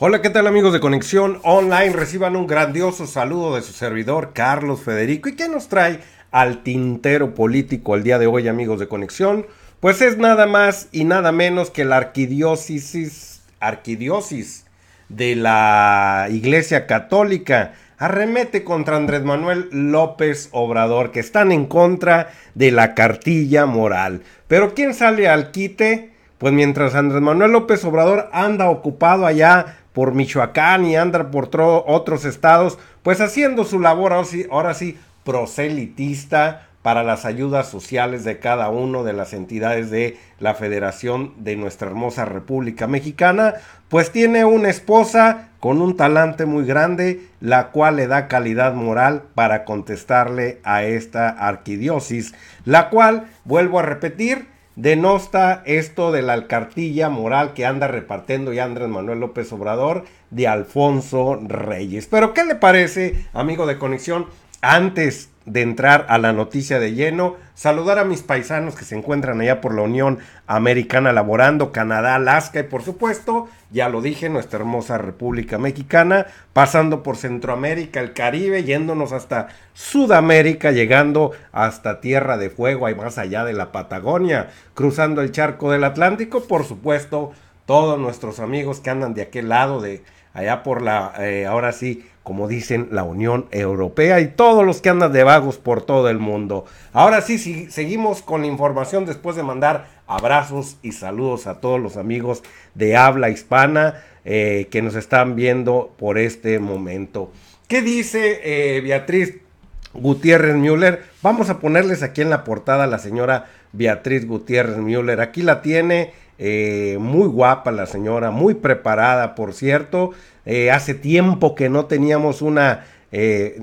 Hola, ¿qué tal amigos de Conexión Online? Reciban un grandioso saludo de su servidor Carlos Federico. ¿Y qué nos trae al tintero político el día de hoy, amigos de Conexión? Pues es nada más y nada menos que la arquidiócesis, arquidiócesis de la Iglesia Católica arremete contra Andrés Manuel López Obrador, que están en contra de la cartilla moral. Pero ¿quién sale al quite? Pues mientras Andrés Manuel López Obrador anda ocupado allá por Michoacán y anda por otros estados, pues haciendo su labor ahora sí proselitista para las ayudas sociales de cada una de las entidades de la Federación de nuestra hermosa República Mexicana, pues tiene una esposa con un talante muy grande, la cual le da calidad moral para contestarle a esta arquidiócesis, la cual, vuelvo a repetir, denosta esto de la alcartilla moral que anda repartiendo y Andrés Manuel López Obrador de Alfonso Reyes. Pero ¿qué le parece, amigo de Conexión? Antes de entrar a la noticia de lleno, saludar a mis paisanos que se encuentran allá por la Unión Americana laborando, Canadá, Alaska y por supuesto, ya lo dije, nuestra hermosa República Mexicana, pasando por Centroamérica, el Caribe, yéndonos hasta Sudamérica, llegando hasta Tierra de Fuego y más allá de la Patagonia, cruzando el charco del Atlántico, por supuesto, todos nuestros amigos que andan de aquel lado de allá por la, eh, ahora sí, como dicen la Unión Europea y todos los que andan de vagos por todo el mundo. Ahora sí, seguimos con la información después de mandar abrazos y saludos a todos los amigos de habla hispana eh, que nos están viendo por este momento. ¿Qué dice eh, Beatriz Gutiérrez Müller? Vamos a ponerles aquí en la portada a la señora Beatriz Gutiérrez Müller. Aquí la tiene eh, muy guapa la señora, muy preparada, por cierto. Eh, hace tiempo que no teníamos una eh,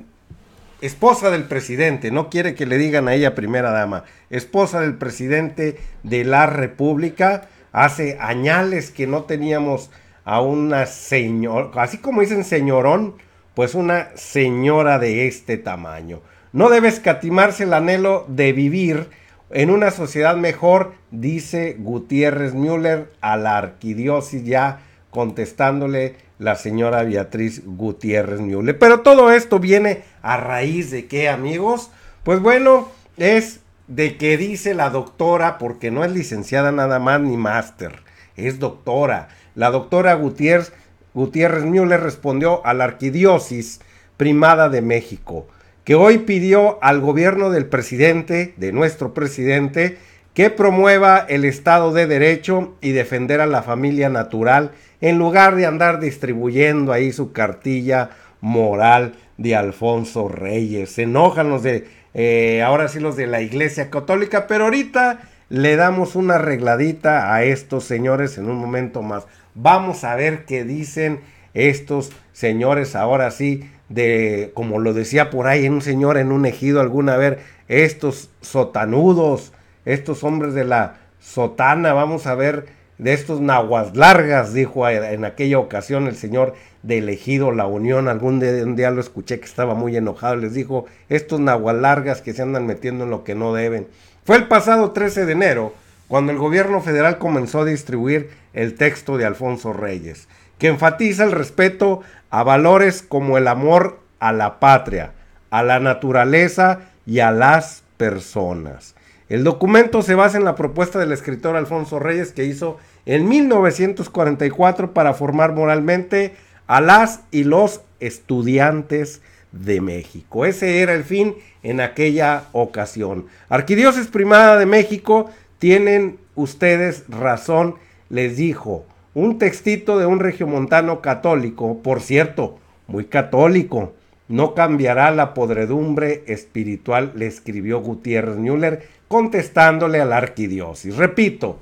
esposa del presidente, no quiere que le digan a ella primera dama, esposa del presidente de la República. Hace añales que no teníamos a una señora, así como dicen señorón, pues una señora de este tamaño. No debe escatimarse el anhelo de vivir en una sociedad mejor, dice Gutiérrez Müller a la arquidiócesis ya contestándole la señora Beatriz Gutiérrez Müller. Pero todo esto viene a raíz de qué, amigos? Pues bueno, es de que dice la doctora, porque no es licenciada nada más ni máster, es doctora. La doctora Gutiérrez, Gutiérrez Müller respondió a la arquidiócesis primada de México que hoy pidió al gobierno del presidente, de nuestro presidente, que promueva el Estado de Derecho y defender a la familia natural en lugar de andar distribuyendo ahí su cartilla moral de Alfonso Reyes. Se enojan los de, eh, ahora sí los de la Iglesia Católica, pero ahorita le damos una arregladita a estos señores en un momento más. Vamos a ver qué dicen estos señores ahora sí de, como lo decía por ahí un señor en un ejido alguna vez, estos sotanudos, estos hombres de la sotana, vamos a ver, de estos nahuas largas, dijo en aquella ocasión el señor del ejido La Unión, algún día, lo escuché que estaba muy enojado, les dijo, estos nahuas largas que se andan metiendo en lo que no deben. Fue el pasado 13 de enero cuando el gobierno federal comenzó a distribuir el texto de Alfonso Reyes que enfatiza el respeto a valores como el amor a la patria, a la naturaleza y a las personas. El documento se basa en la propuesta del escritor Alfonso Reyes que hizo en 1944 para formar moralmente a las y los estudiantes de México. Ese era el fin en aquella ocasión. Arquidiócesis Primada de México, tienen ustedes razón, les dijo un textito de un regiomontano católico, por cierto, muy católico. No cambiará la podredumbre espiritual, le escribió Gutiérrez Müller, contestándole a la arquidiócesis. Repito,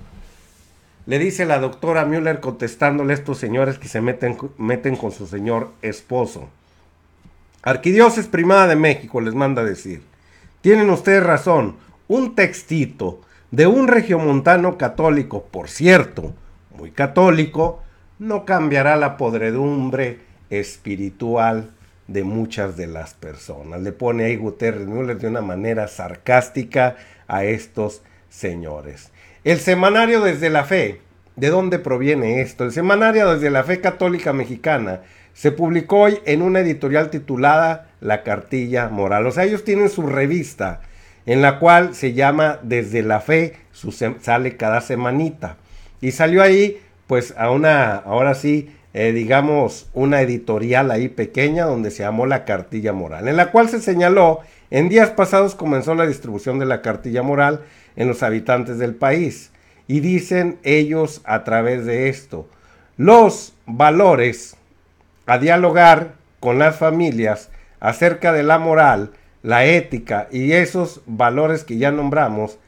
le dice la doctora Müller contestándole a estos señores que se meten, meten con su señor esposo. Arquidiócesis Primada de México les manda decir. Tienen ustedes razón, un textito de un regiomontano católico, por cierto, muy católico, no cambiará la podredumbre espiritual de muchas de las personas. Le pone ahí Guterres Müller de una manera sarcástica a estos señores. El semanario desde la fe. ¿De dónde proviene esto? El semanario desde la fe católica mexicana se publicó hoy en una editorial titulada La Cartilla Moral. O sea, ellos tienen su revista en la cual se llama Desde la Fe, su, sale cada semanita. Y salió ahí, pues, a una, ahora sí, eh, digamos, una editorial ahí pequeña donde se llamó La Cartilla Moral, en la cual se señaló, en días pasados comenzó la distribución de la Cartilla Moral en los habitantes del país. Y dicen ellos a través de esto, los valores a dialogar con las familias acerca de la moral, la ética y esos valores que ya nombramos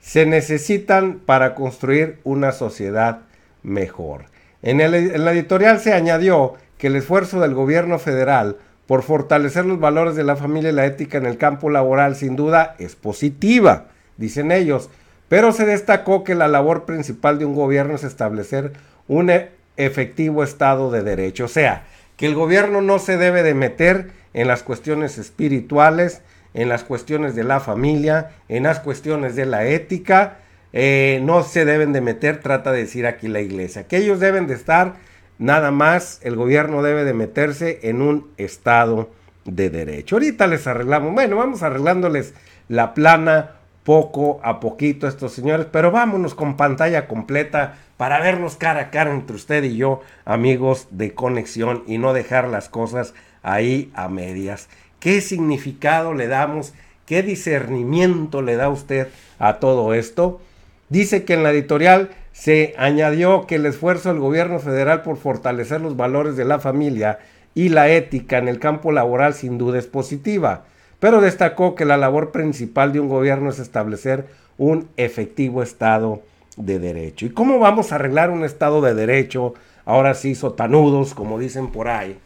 se necesitan para construir una sociedad mejor. En, el, la editorial se añadió que el esfuerzo del gobierno federal por fortalecer los valores de la familia y la ética en el campo laboral sin duda es positiva, dicen ellos, pero se destacó que la labor principal de un gobierno es establecer un e, efectivo Estado de Derecho, o sea, que el gobierno no se debe de meter en las cuestiones espirituales, en las cuestiones de la familia, en las cuestiones de la ética, eh, no se deben de meter, trata de decir aquí la iglesia, que ellos deben de estar, nada más el gobierno debe de meterse en un estado de derecho. Ahorita les arreglamos, bueno, vamos arreglándoles la plana poco a poquito estos señores, pero vámonos con pantalla completa para vernos cara a cara entre usted y yo, amigos de conexión, y no dejar las cosas ahí a medias. ¿Qué significado le damos? ¿Qué discernimiento le da usted a todo esto? Dice que en la editorial se añadió que el esfuerzo del gobierno federal por fortalecer los valores de la familia y la ética en el campo laboral sin duda es positiva, pero destacó que la labor principal de un gobierno es establecer un efectivo Estado de Derecho. ¿Y cómo vamos a arreglar un Estado de Derecho? Ahora sí, sotanudos, como dicen por ahí.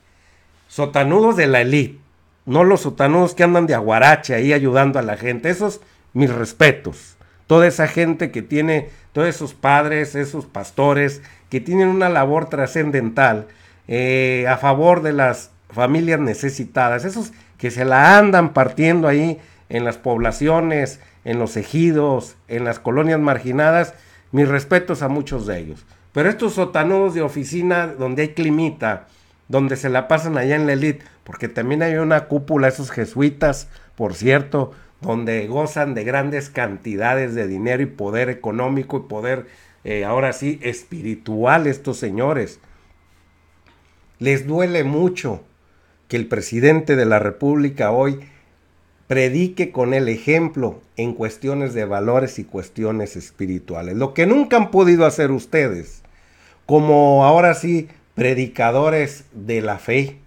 Sotanudos de la élite no los sotanudos que andan de aguarache ahí ayudando a la gente. Esos, mis respetos. Toda esa gente que tiene, todos esos padres, esos pastores, que tienen una labor trascendental eh, a favor de las familias necesitadas, esos que se la andan partiendo ahí en las poblaciones, en los ejidos, en las colonias marginadas, mis respetos a muchos de ellos. Pero estos sotanudos de oficina donde hay climita, donde se la pasan allá en la elite, porque también hay una cúpula, esos jesuitas, por cierto, donde gozan de grandes cantidades de dinero y poder económico y poder, eh, ahora sí, espiritual estos señores. Les duele mucho que el presidente de la República hoy predique con el ejemplo en cuestiones de valores y cuestiones espirituales, lo que nunca han podido hacer ustedes, como ahora sí predicadores de la fe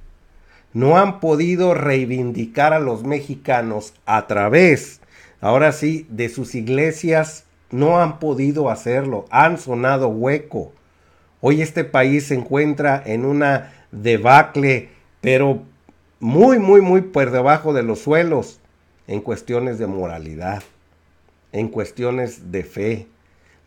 no han podido reivindicar a los mexicanos a través, ahora sí, de sus iglesias, no han podido hacerlo, han sonado hueco. Hoy este país se encuentra en una debacle, pero muy, muy, muy por debajo de los suelos en cuestiones de moralidad, en cuestiones de fe,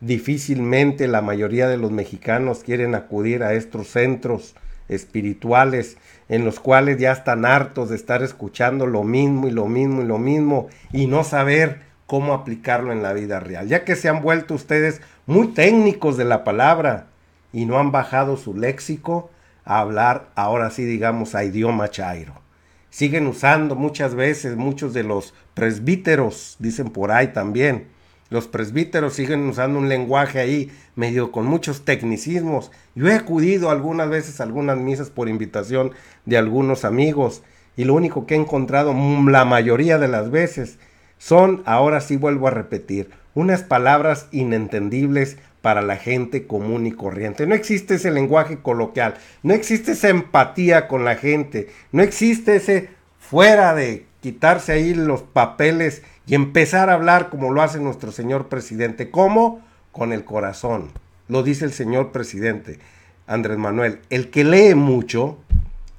Difícilmente la mayoría de los mexicanos quieren acudir a estos centros espirituales en los cuales ya están hartos de estar escuchando lo mismo y lo mismo y lo mismo y no saber cómo aplicarlo en la vida real, ya que se han vuelto ustedes muy técnicos de la palabra y no han bajado su léxico a hablar ahora sí digamos a idioma chairo. Siguen usando muchas veces muchos de los presbíteros, dicen por ahí también, los presbíteros siguen usando un lenguaje ahí medio con muchos tecnicismos. Yo he acudido algunas veces a algunas misas por invitación de algunos amigos y lo único que he encontrado la mayoría de las veces son, ahora sí vuelvo a repetir, unas palabras inentendibles para la gente común y corriente. No existe ese lenguaje coloquial, no existe esa empatía con la gente, no existe ese fuera de quitarse ahí los papeles y empezar a hablar como lo hace nuestro señor presidente. ¿Cómo? Con el corazón. Lo dice el señor presidente Andrés Manuel. El que lee mucho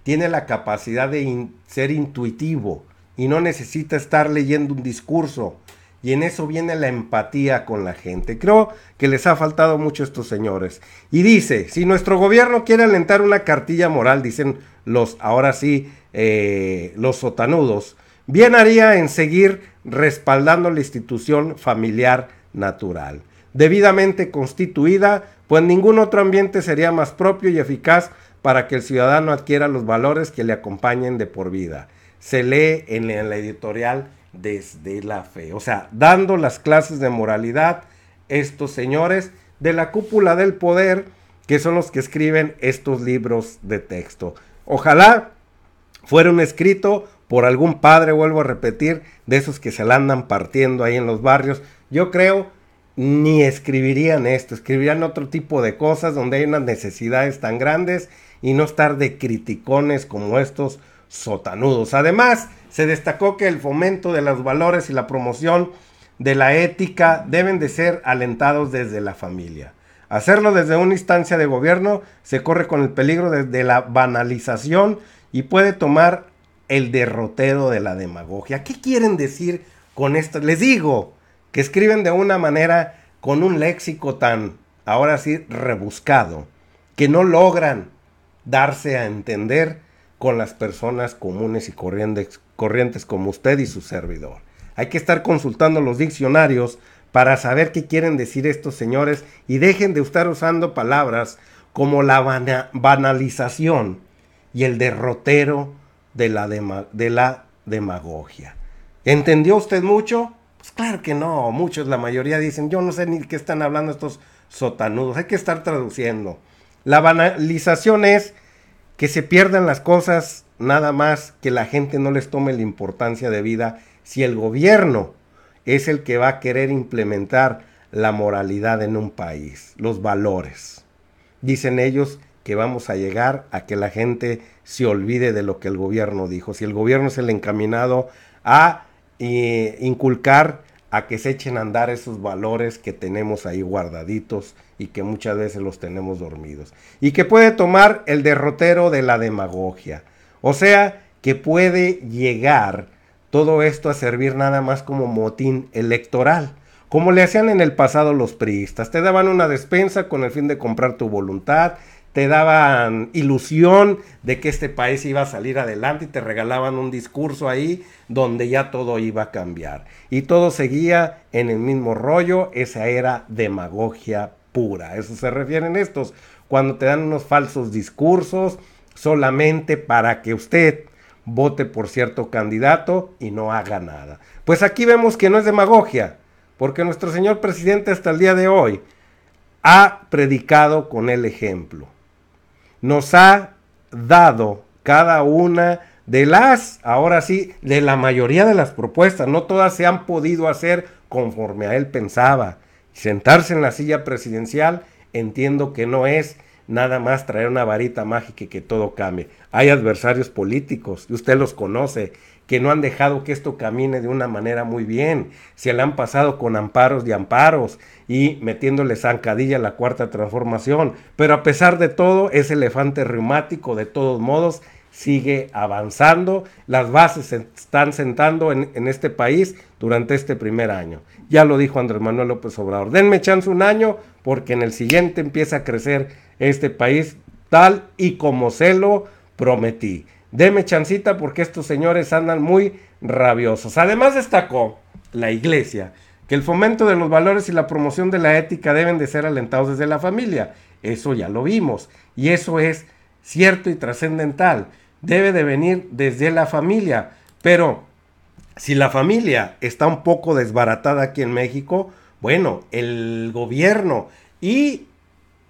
tiene la capacidad de ser intuitivo y no necesita estar leyendo un discurso. Y en eso viene la empatía con la gente. Creo que les ha faltado mucho a estos señores. Y dice, si nuestro gobierno quiere alentar una cartilla moral, dicen los, ahora sí, eh, los sotanudos, Bien haría en seguir respaldando la institución familiar natural, debidamente constituida, pues ningún otro ambiente sería más propio y eficaz para que el ciudadano adquiera los valores que le acompañen de por vida. Se lee en la editorial desde la fe, o sea, dando las clases de moralidad estos señores de la cúpula del poder, que son los que escriben estos libros de texto. Ojalá fuera un escrito por algún padre, vuelvo a repetir, de esos que se la andan partiendo ahí en los barrios. Yo creo ni escribirían esto, escribirían otro tipo de cosas donde hay unas necesidades tan grandes y no estar de criticones como estos sotanudos. Además, se destacó que el fomento de los valores y la promoción de la ética deben de ser alentados desde la familia. Hacerlo desde una instancia de gobierno se corre con el peligro de, de la banalización y puede tomar el derrotero de la demagogia. ¿Qué quieren decir con esto? Les digo que escriben de una manera con un léxico tan, ahora sí, rebuscado, que no logran darse a entender con las personas comunes y corrientes, como usted y su servidor. Hay que estar consultando los diccionarios para saber qué quieren decir estos señores y dejen de estar usando palabras como la banalización y el derrotero de la, de la demagogia. ¿Entendió usted mucho? Pues claro que no, muchos, la mayoría dicen, yo no sé ni qué están hablando estos sotanudos, hay que estar traduciendo. La banalización es que se pierdan las cosas nada más que la gente no les tome la importancia de vida si el gobierno es el que va a querer implementar la moralidad en un país, los valores. Dicen ellos que vamos a llegar a que la gente se olvide de lo que el gobierno dijo. Si el gobierno es el encaminado a eh, inculcar a que se echen a andar esos valores que tenemos ahí guardaditos y que muchas veces los tenemos dormidos. Y que puede tomar el derrotero de la demagogia. O sea, que puede llegar todo esto a servir nada más como motín electoral. Como le hacían en el pasado los priistas, te daban una despensa con el fin de comprar tu voluntad te daban ilusión de que este país iba a salir adelante y te regalaban un discurso ahí donde ya todo iba a cambiar. Y todo seguía en el mismo rollo, esa era demagogia pura. A eso se refieren estos, cuando te dan unos falsos discursos solamente para que usted vote por cierto candidato y no haga nada. Pues aquí vemos que no es demagogia, porque nuestro señor presidente hasta el día de hoy ha predicado con el ejemplo nos ha dado cada una de las, ahora sí, de la mayoría de las propuestas. No todas se han podido hacer conforme a él pensaba. Sentarse en la silla presidencial entiendo que no es nada más traer una varita mágica y que todo cambie. Hay adversarios políticos, y usted los conoce, que no han dejado que esto camine de una manera muy bien. Se le han pasado con amparos y amparos y metiéndole zancadilla a la cuarta transformación. Pero a pesar de todo, ese elefante reumático, de todos modos, sigue avanzando. Las bases se están sentando en, en este país durante este primer año. Ya lo dijo Andrés Manuel López Obrador. Denme chance un año porque en el siguiente empieza a crecer este país tal y como se lo prometí. Deme chancita porque estos señores andan muy rabiosos. Además destacó la iglesia que el fomento de los valores y la promoción de la ética deben de ser alentados desde la familia. Eso ya lo vimos y eso es cierto y trascendental. Debe de venir desde la familia. Pero si la familia está un poco desbaratada aquí en México, bueno, el gobierno y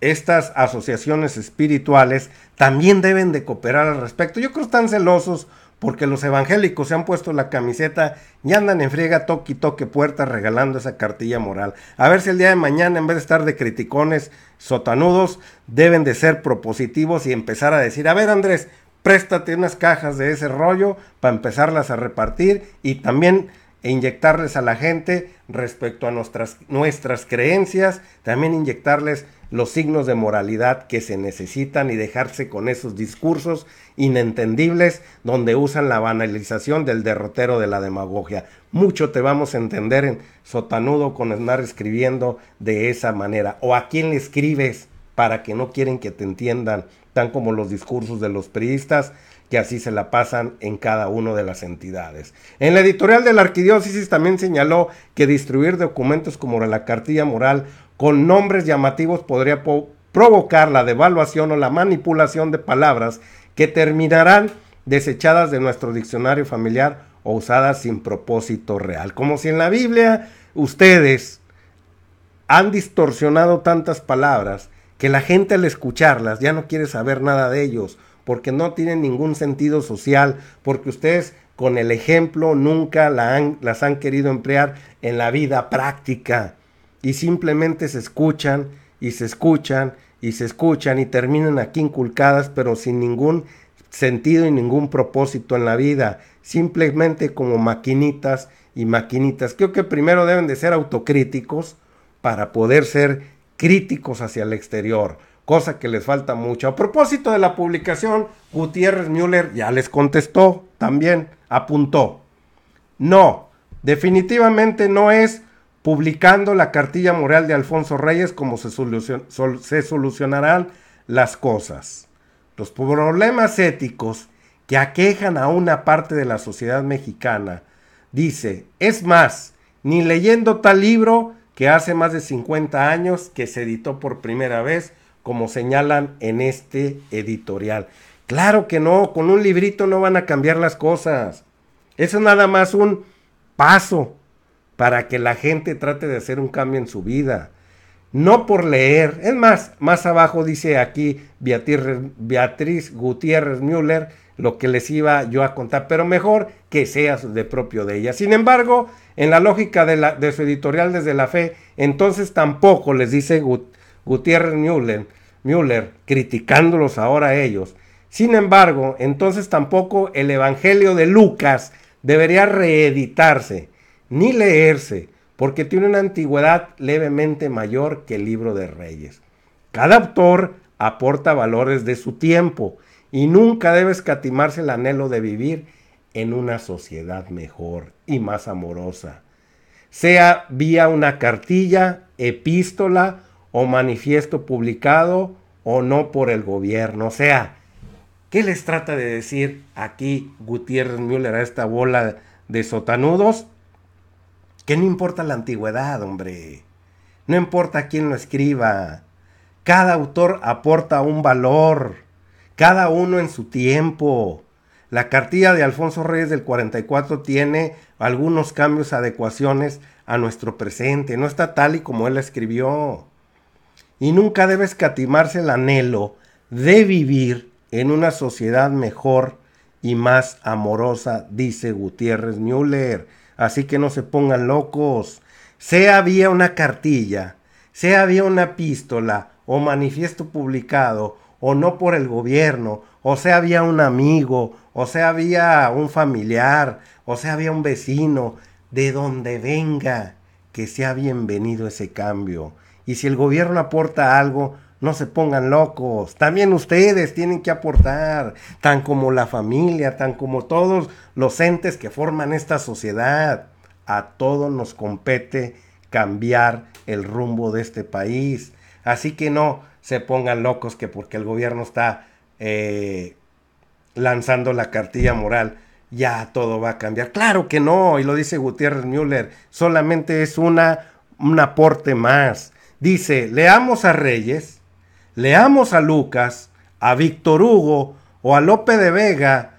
estas asociaciones espirituales también deben de cooperar al respecto. Yo creo que están celosos porque los evangélicos se han puesto la camiseta y andan en friega toque y toque puertas regalando esa cartilla moral. A ver si el día de mañana, en vez de estar de criticones sotanudos, deben de ser propositivos y empezar a decir, a ver Andrés, préstate unas cajas de ese rollo para empezarlas a repartir y también e inyectarles a la gente respecto a nuestras, nuestras creencias, también inyectarles los signos de moralidad que se necesitan y dejarse con esos discursos inentendibles donde usan la banalización del derrotero de la demagogia. Mucho te vamos a entender en Sotanudo con estar escribiendo de esa manera. ¿O a quién le escribes para que no quieren que te entiendan? Tan como los discursos de los periodistas que así se la pasan en cada una de las entidades. En la editorial de la arquidiócesis también señaló que distribuir documentos como la cartilla moral con nombres llamativos podría provocar la devaluación o la manipulación de palabras que terminarán desechadas de nuestro diccionario familiar o usadas sin propósito real. Como si en la Biblia ustedes han distorsionado tantas palabras que la gente al escucharlas ya no quiere saber nada de ellos porque no tienen ningún sentido social, porque ustedes con el ejemplo nunca las han querido emplear en la vida práctica y simplemente se escuchan y se escuchan y se escuchan y terminan aquí inculcadas pero sin ningún sentido y ningún propósito en la vida, simplemente como maquinitas y maquinitas. Creo que primero deben de ser autocríticos para poder ser críticos hacia el exterior cosa que les falta mucho. A propósito de la publicación, Gutiérrez Müller ya les contestó también, apuntó. No, definitivamente no es publicando la cartilla moral de Alfonso Reyes como se, solucionarán las cosas. Los problemas éticos que aquejan a una parte de la sociedad mexicana, dice, es más, ni leyendo tal libro que hace más de 50 años que se editó por primera vez como señalan en este editorial. Claro que no, con un librito no van a cambiar las cosas. Eso es nada más un paso para que la gente trate de hacer un cambio en su vida. No por leer. Es más, más abajo dice aquí Beatriz, Gutiérrez Müller lo que les iba yo a contar, pero mejor que sea de propio de ella. Sin embargo, en la lógica de, la, de su editorial desde la fe, entonces tampoco les dice Gutiérrez Gutiérrez Müller, criticándolos ahora ellos. Sin embargo, entonces tampoco el Evangelio de Lucas debería reeditarse ni leerse, porque tiene una antigüedad levemente mayor que el libro de Reyes. Cada autor aporta valores de su tiempo y nunca debe escatimarse el anhelo de vivir en una sociedad mejor y más amorosa, sea vía una cartilla, epístola o manifiesto publicado o no por el gobierno. O sea, ¿qué les trata de decir aquí Gutiérrez Müller a esta bola de sotanudos? Que no importa la antigüedad, hombre. No importa quién lo escriba. Cada autor aporta un valor, cada uno en su tiempo. La cartilla de Alfonso Reyes del 44 tiene algunos cambios, adecuaciones a nuestro presente. No está tal y como él la escribió y nunca debe escatimarse el anhelo de vivir en una sociedad mejor y más amorosa, dice Gutiérrez Müller. Así que no se pongan locos. Sea había una cartilla, sea había una pistola, o manifiesto publicado o no por el gobierno, o sea había un amigo, o sea había un familiar, o sea había un vecino, de donde venga, que sea bienvenido ese cambio. Y si el gobierno aporta algo, no se pongan locos. También ustedes tienen que aportar, tan como la familia, tan como todos los entes que forman esta sociedad. A todos nos compete cambiar el rumbo de este país. Así que no se pongan locos que porque el gobierno está eh, lanzando la cartilla moral, ya todo va a cambiar. Claro que no, y lo dice Gutiérrez Müller, solamente es una, un aporte más Dice, leamos a Reyes, leamos a Lucas, a Víctor Hugo o a Lope de Vega,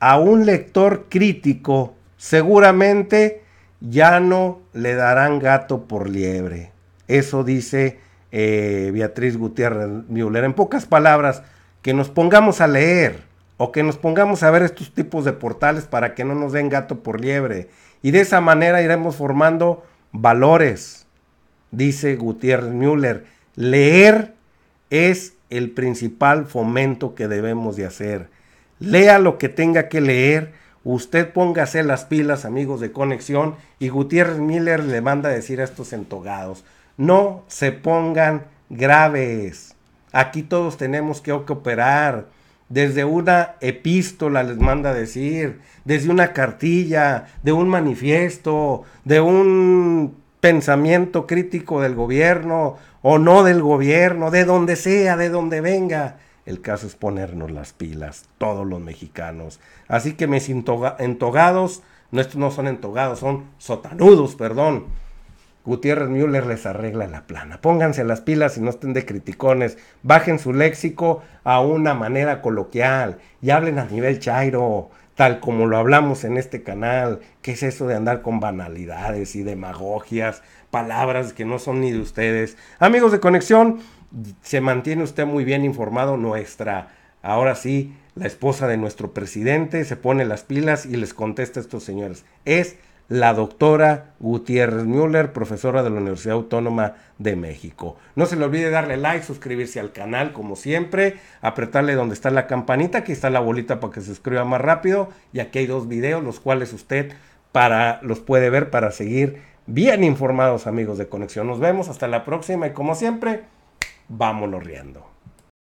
a un lector crítico, seguramente ya no le darán gato por liebre. Eso dice eh, Beatriz Gutiérrez Müller. En pocas palabras, que nos pongamos a leer o que nos pongamos a ver estos tipos de portales para que no nos den gato por liebre. Y de esa manera iremos formando valores, dice Gutiérrez Müller, leer es el principal fomento que debemos de hacer. Lea lo que tenga que leer, usted póngase las pilas, amigos de conexión, y Gutiérrez Müller le manda a decir a estos entogados, no se pongan graves. Aquí todos tenemos que operar, Desde una epístola les manda a decir, desde una cartilla, de un manifiesto, de un pensamiento crítico del gobierno o no del gobierno, de donde sea, de donde venga. El caso es ponernos las pilas, todos los mexicanos. Así que mis entogados, no, estos no son entogados, son sotanudos, perdón. Gutiérrez Müller les arregla la plana. Pónganse las pilas y no estén de criticones. Bajen su léxico a una manera coloquial y hablen a nivel chairo tal como lo hablamos en este canal, qué es eso de andar con banalidades y demagogias, palabras que no son ni de ustedes. Amigos de Conexión, se mantiene usted muy bien informado, nuestra, ahora sí, la esposa de nuestro presidente se pone las pilas y les contesta a estos señores. Es la doctora Gutiérrez Müller, profesora de la Universidad Autónoma de México. No se le olvide darle like, suscribirse al canal como siempre, apretarle donde está la campanita, aquí está la bolita para que se suscriba más rápido y aquí hay dos videos los cuales usted para, los puede ver para seguir bien informados amigos de Conexión. Nos vemos hasta la próxima y como siempre, vámonos riendo.